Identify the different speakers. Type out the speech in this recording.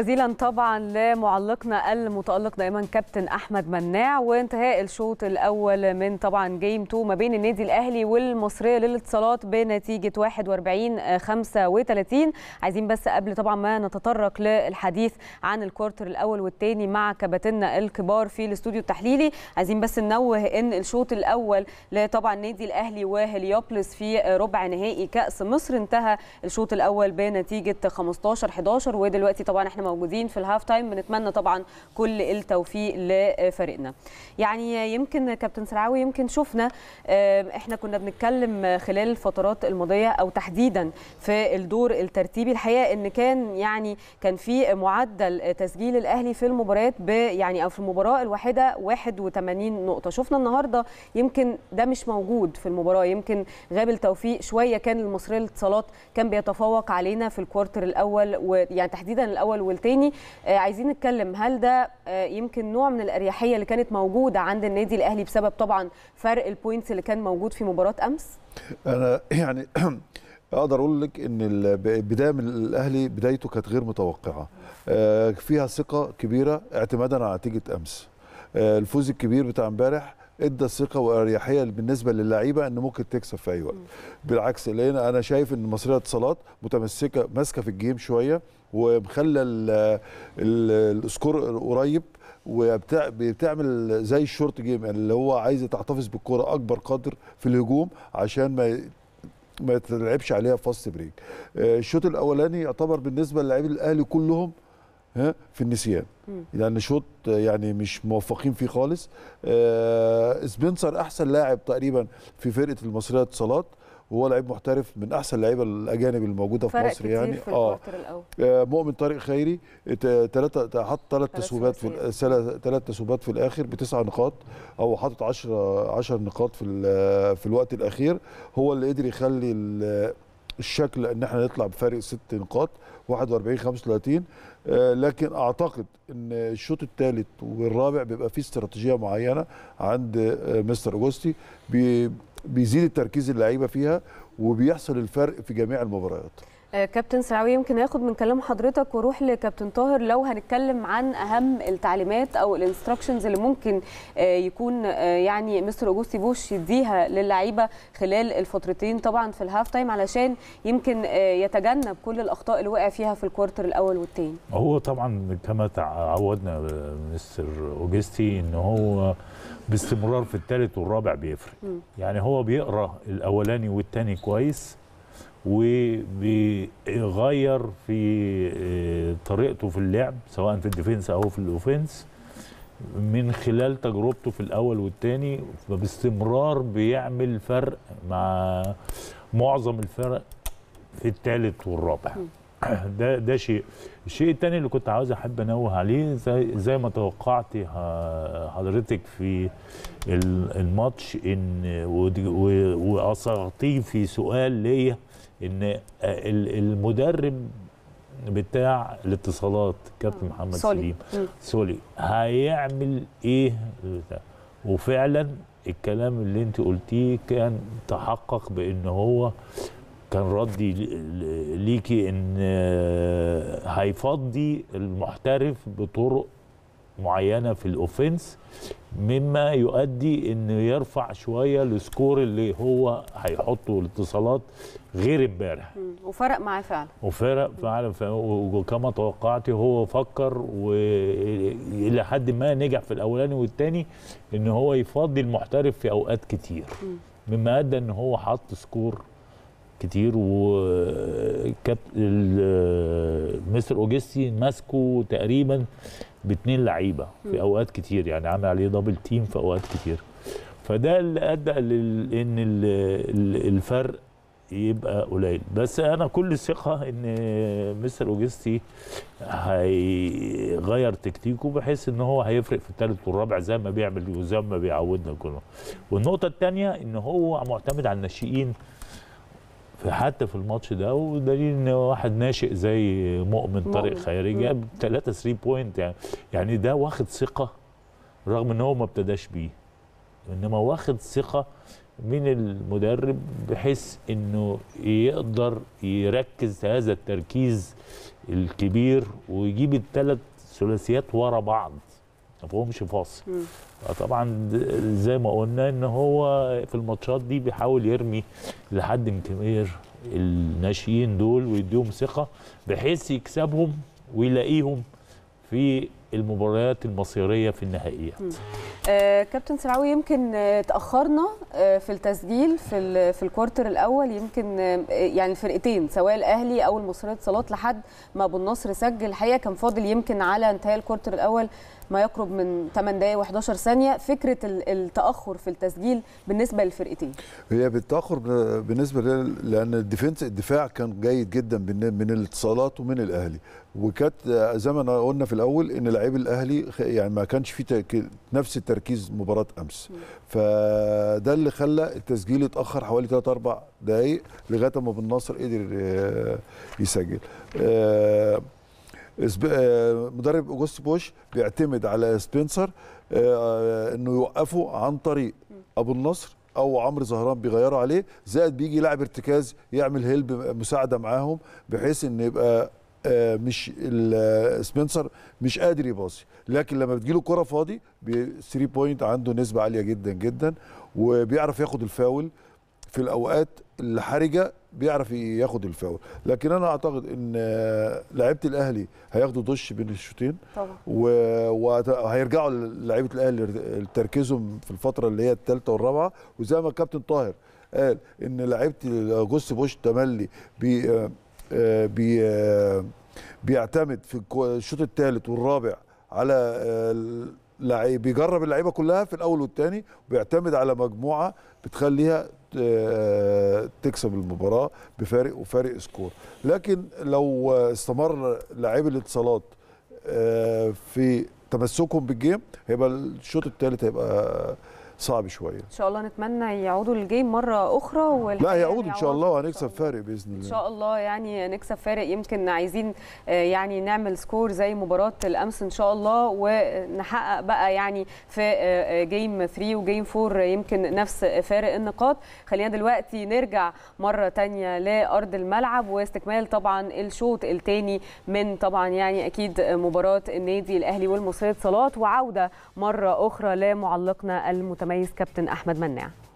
Speaker 1: جزيلا طبعا لمعلقنا المتالق دائما كابتن احمد مناع وانتهاء الشوط الاول من طبعا جيم 2 ما بين النادي الاهلي والمصريه للاتصالات بنتيجه 41 35 آه، عايزين بس قبل طبعا ما نتطرق للحديث عن الكوارتر الاول والثاني مع كباتنا الكبار في الاستوديو التحليلي عايزين بس ننوه ان الشوط الاول لطبعا النادي الاهلي وهليوبلس في ربع نهائي كاس مصر انتهى الشوط الاول بنتيجه 15 11 ودلوقتي طبعا احنا موجودين في الهاف تايم بنتمنى طبعا كل التوفيق لفريقنا يعني يمكن كابتن سرعاوي يمكن شفنا آه، احنا كنا بنتكلم خلال الفترات الماضيه او تحديدا في الدور الترتيبي الحقيقه ان كان يعني كان في معدل تسجيل الاهلي في المباريات يعني او في المباراه الواحده 81 نقطه شفنا النهارده يمكن ده مش موجود في المباراه يمكن غاب التوفيق شويه كان المصريه للاتصالات كان بيتفوق علينا في الكوارتر الاول ويعني تحديدا الاول تاني آه، عايزين نتكلم هل ده آه، يمكن نوع من الاريحيه اللي كانت موجوده عند النادي الاهلي بسبب طبعا فرق البوينتس اللي كان موجود في مباراه امس
Speaker 2: انا يعني اقدر اقول لك ان البدايه من الاهلي بدايته كانت غير متوقعه آه، فيها ثقه كبيره اعتمادا على نتيجه امس الفوز الكبير بتاع امبارح ادى الثقه واريحيه بالنسبه للعيبه ان ممكن تكسب في اي وقت بالعكس لقينا انا شايف ان مصريه اتصالات متمسكه ماسكه في الجيم شويه ومخلى السكور قريب وبتعمل زي الشورت جيم يعني اللي هو عايز تحتفظ بالكره اكبر قدر في الهجوم عشان ما ما تلعبش عليها فاست بريك آه، الشوط الاولاني يعتبر بالنسبه للاعيبه الاهلي كلهم في النسيان لان شوط آه، يعني مش موفقين فيه خالص آه، سبنسر احسن لاعب تقريبا في فرقه المصريه اتصالات وهو لعيب محترف من احسن اللعيبه الاجانب الموجوده في مصر يعني في آه. اه مؤمن طارق خيري ثلاثه حط ثلاث تسويبات في ثلاث تسويبات في الاخر بتسع نقاط او حاطط 10 10 نقاط في في الوقت الاخير هو اللي قدر يخلي الشكل ان احنا نطلع بفارق ست نقاط 41 35 آه، لكن اعتقد ان الشوط الثالث والرابع بيبقى فيه استراتيجيه معينه عند آه، مستر اوجستي بيزيد التركيز اللعيبه فيها وبيحصل الفرق في جميع المباريات
Speaker 1: آه، كابتن سراوي يمكن هاخد من كلام حضرتك واروح لكابتن طاهر لو هنتكلم عن اهم التعليمات او الانستراكشنز اللي ممكن آه، يكون آه، يعني مستر اوجوستي بوش يديها للعيبه خلال الفترتين طبعا في الهاف تايم علشان يمكن يتجنب كل الاخطاء اللي وقع فيها في الكوارتر الاول والثاني
Speaker 3: هو طبعا كما تعودنا مستر اوجوستي ان هو باستمرار في الثالث والرابع بيفرق يعني هو بيقرا الاولاني والثاني كويس وبيغير في آه، طريقته في اللعب سواء في الديفنس او في الاوفنس من خلال تجربته في الاول والثاني فباستمرار بيعمل فرق مع معظم الفرق في الثالث والرابع ده ده شيء الشيء الثاني اللي كنت عاوز احب انوه عليه زي, زي ما توقعت حضرتك في الماتش ان واصغتيه في سؤال ليا ان آه، المدرب بتاع الاتصالات كابتن محمد سولي. سليم سولي هيعمل ايه وفعلا الكلام اللي انت قلتيه كان تحقق بان هو كان ردي ليكي ان آه، هيفضي المحترف بطرق معينه في الاوفنس مما يؤدي انه يرفع شويه السكور اللي هو هيحطه الاتصالات غير امبارح
Speaker 1: وفرق معاه فعلا
Speaker 3: وفرق فعلا وكما توقعت هو فكر والى حد ما نجح في الاولاني والثاني ان هو يفضي المحترف في اوقات كتير مما ادى ان هو حط سكور كتير وكابتن مستر اوجستي ماسكه تقريبا باثنين لعيبه في اوقات كتير يعني عمل عليه دبل تيم في اوقات كتير فده اللي ادى ان الفرق يبقى قليل بس انا كل ثقه ان مستر اوجستي هيغير تكتيكه بحيث ان هو هيفرق في الثالث والرابع زي ما بيعمل وزي ما بيعودنا كلنا والنقطه الثانيه ان هو معتمد على الناشئين حتى في الماتش ده ودليل ان واحد ناشئ زي مؤمن طارق خيري جاب 3 3 بوينت يعني يعني ده واخد ثقه رغم ان هو ما ابتداش بيه انما واخد ثقه من المدرب بحيث انه يقدر يركز هذا التركيز الكبير ويجيب الثلاث ثلاثيات ورا بعض مفهومش فاصل طبعا زي ما قلنا ان هو في الماتشات دي بيحاول يرمي لحد مكامير الناشئين دول ويديهم ثقه بحيث يكسبهم ويلاقيهم في المباريات المصيريه في النهائيات
Speaker 1: آه كابتن سمعوي يمكن آه تاخرنا آه في التسجيل في في الكوارتر الاول يمكن آه، يعني الفرقتين سواء الاهلي او المصريه اتصالات لحد ما ابو النصر سجل الحقيقه كان فاضل يمكن على انتهاء الكوارتر الاول ما يقرب من 8 دقائق و11 ثانيه فكره التاخر في التسجيل بالنسبه للفرقتين
Speaker 2: هي بالتاخر بالنسبه لان الديفنس الدفاع كان جيد جدا من الاتصالات ومن الاهلي وكانت آه، زي ما قلنا في الاول ان لعيب الاهلي يعني ما كانش في نفس تركيز مباراه امس فده اللي خلى التسجيل يتاخر حوالي 3 4 دقائق لغايه ما بن ناصر قدر آه، يسجل آه، آه، مدرب اوجست بوش بيعتمد على سبنسر انه يوقفه عن طريق ابو النصر او عمرو زهران بيغيروا عليه زائد بيجي لاعب ارتكاز يعمل هيلب مساعده معاهم بحيث ان يبقى آه، مش آه، سبنسر مش قادر يباصي لكن لما بتجيله كره فاضي 3 بوينت عنده نسبه عاليه جدا جدا وبيعرف ياخد الفاول في الاوقات الحرجه بيعرف ياخد الفاول لكن انا اعتقد ان آه، لعيبه الاهلي هياخدوا دش بين الشوطين وهيرجعوا لعيبه الاهلي لتركيزهم في الفتره اللي هي الثالثه والرابعه وزي ما الكابتن طاهر قال ان لعيبه جوست بوش تملي آه، آه، بيعتمد في الشوط الثالث والرابع على آه، اللعيب بيجرب اللعيبه كلها في الاول والثاني وبيعتمد على مجموعه بتخليها تكسب المباراه بفارق وفارق سكور لكن لو استمر لعيب الاتصالات في تمسكهم بالجيم هيبقى الشوط الثالث هيبقى صعب شويه ان
Speaker 1: شاء الله نتمنى يعودوا الجيم مره اخرى لا هيعودوا ان شاء
Speaker 2: الله وهنكسب فارق باذن الله ان شاء
Speaker 1: الله يعني نكسب فارق يمكن عايزين آه، يعني نعمل سكور زي مباراه الامس ان شاء الله ونحقق بقى يعني في جيم 3 وجيم 4 يمكن نفس فارق النقاط خلينا دلوقتي نرجع مره ثانيه لارض الملعب واستكمال طبعا الشوط الثاني من طبعا يعني اكيد مباراه النادي الاهلي والمصرية صلاه وعوده مره اخرى لمعلقنا المتميز المتميز كابتن احمد مناع